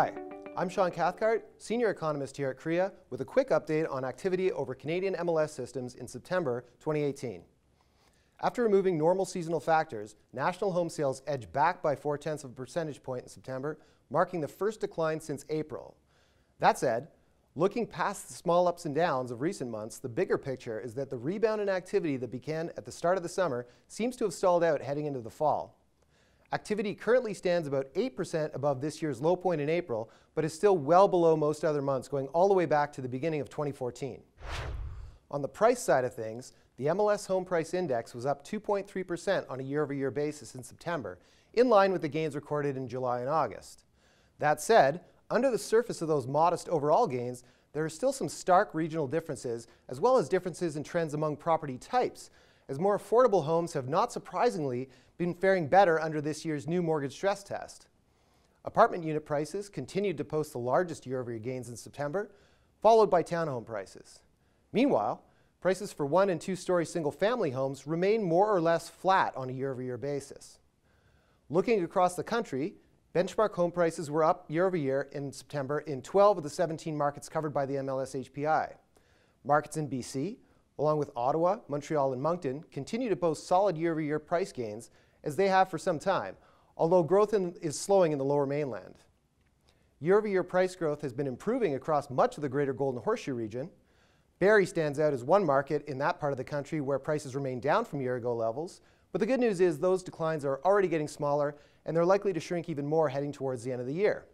Hi, I'm Sean Cathcart, Senior Economist here at CREA, with a quick update on activity over Canadian MLS systems in September 2018. After removing normal seasonal factors, national home sales edged back by four-tenths of a percentage point in September, marking the first decline since April. That said, looking past the small ups and downs of recent months, the bigger picture is that the rebound in activity that began at the start of the summer seems to have stalled out heading into the fall. Activity currently stands about 8% above this year's low point in April, but is still well below most other months, going all the way back to the beginning of 2014. On the price side of things, the MLS Home Price Index was up 2.3% on a year over year basis in September, in line with the gains recorded in July and August. That said, under the surface of those modest overall gains, there are still some stark regional differences, as well as differences in trends among property types, as more affordable homes have not surprisingly been faring better under this year's new mortgage stress test. Apartment unit prices continued to post the largest year-over-year gains in September, followed by townhome prices. Meanwhile, prices for one and two-story single-family homes remain more or less flat on a year-over-year basis. Looking across the country, benchmark home prices were up year over -year in September in 12 of the 17 markets covered by the MLS HPI. Markets in BC along with Ottawa, Montreal, and Moncton, continue to post solid year-over-year price gains as they have for some time, although growth in, is slowing in the lower mainland. Year-over-year -year price growth has been improving across much of the greater Golden Horseshoe region. Barrie stands out as one market in that part of the country where prices remain down from year-ago levels, but the good news is those declines are already getting smaller and they're likely to shrink even more heading towards the end of the year.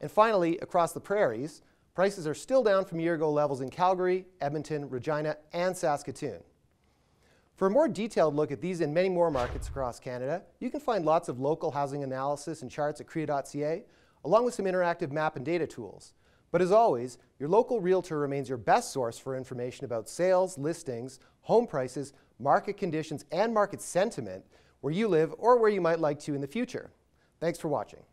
And finally, across the prairies, Prices are still down from year-ago levels in Calgary, Edmonton, Regina, and Saskatoon. For a more detailed look at these and many more markets across Canada, you can find lots of local housing analysis and charts at CREA.ca, along with some interactive map and data tools. But as always, your local realtor remains your best source for information about sales, listings, home prices, market conditions, and market sentiment where you live or where you might like to in the future. Thanks for watching.